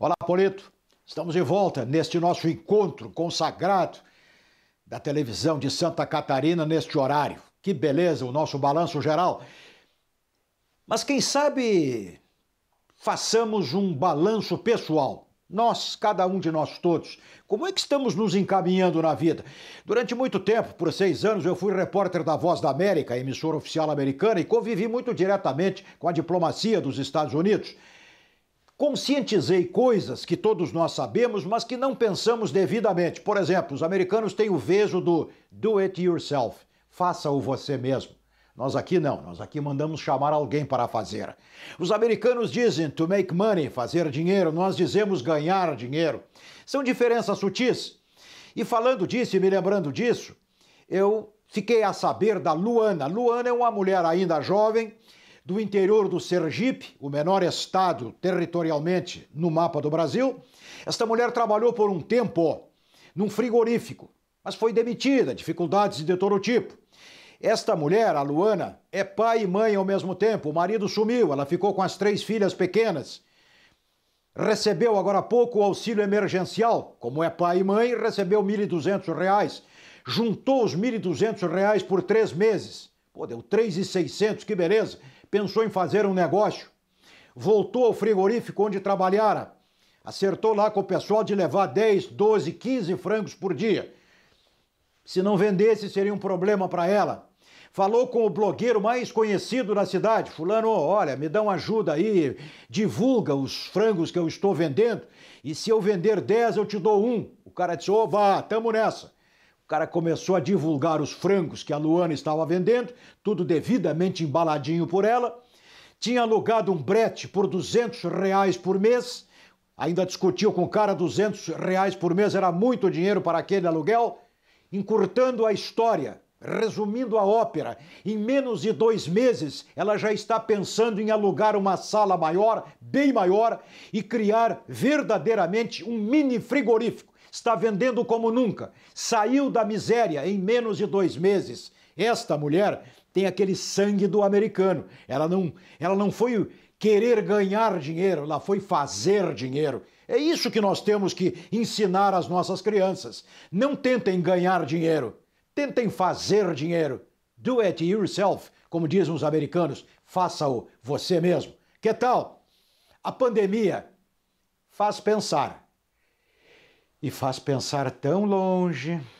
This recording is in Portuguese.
Olá, Polito. Estamos de volta neste nosso encontro consagrado da televisão de Santa Catarina neste horário. Que beleza o nosso balanço geral. Mas quem sabe façamos um balanço pessoal. Nós, cada um de nós todos, como é que estamos nos encaminhando na vida? Durante muito tempo, por seis anos, eu fui repórter da Voz da América, emissora oficial americana, e convivi muito diretamente com a diplomacia dos Estados Unidos conscientizei coisas que todos nós sabemos, mas que não pensamos devidamente. Por exemplo, os americanos têm o vejo do do it yourself, faça-o você mesmo. Nós aqui não, nós aqui mandamos chamar alguém para fazer. Os americanos dizem to make money, fazer dinheiro, nós dizemos ganhar dinheiro. São diferenças sutis. E falando disso e me lembrando disso, eu fiquei a saber da Luana. Luana é uma mulher ainda jovem do interior do Sergipe, o menor estado territorialmente no mapa do Brasil, esta mulher trabalhou por um tempo num frigorífico, mas foi demitida, dificuldades de todo tipo. Esta mulher, a Luana, é pai e mãe ao mesmo tempo. O marido sumiu, ela ficou com as três filhas pequenas. Recebeu agora há pouco o auxílio emergencial. Como é pai e mãe, recebeu R$ 1.200. Juntou os R$ 1.200 por três meses. Pô, deu R$ 3.600, que beleza pensou em fazer um negócio, voltou ao frigorífico onde trabalhara, acertou lá com o pessoal de levar 10, 12, 15 frangos por dia. Se não vendesse, seria um problema para ela. Falou com o blogueiro mais conhecido da cidade, Fulano, olha, me dá uma ajuda aí, divulga os frangos que eu estou vendendo, e se eu vender 10, eu te dou um. O cara disse: Ô, vá, tamo nessa. O cara começou a divulgar os frangos que a Luana estava vendendo, tudo devidamente embaladinho por ela. Tinha alugado um brete por 200 reais por mês. Ainda discutiu com o cara 200 reais por mês, era muito dinheiro para aquele aluguel. Encurtando a história, Resumindo a ópera, em menos de dois meses ela já está pensando em alugar uma sala maior, bem maior, e criar verdadeiramente um mini frigorífico. Está vendendo como nunca. Saiu da miséria em menos de dois meses. Esta mulher tem aquele sangue do americano. Ela não, ela não foi querer ganhar dinheiro, ela foi fazer dinheiro. É isso que nós temos que ensinar às nossas crianças. Não tentem ganhar dinheiro Tentem fazer dinheiro. Do it yourself, como dizem os americanos. Faça-o você mesmo. Que tal? A pandemia faz pensar. E faz pensar tão longe.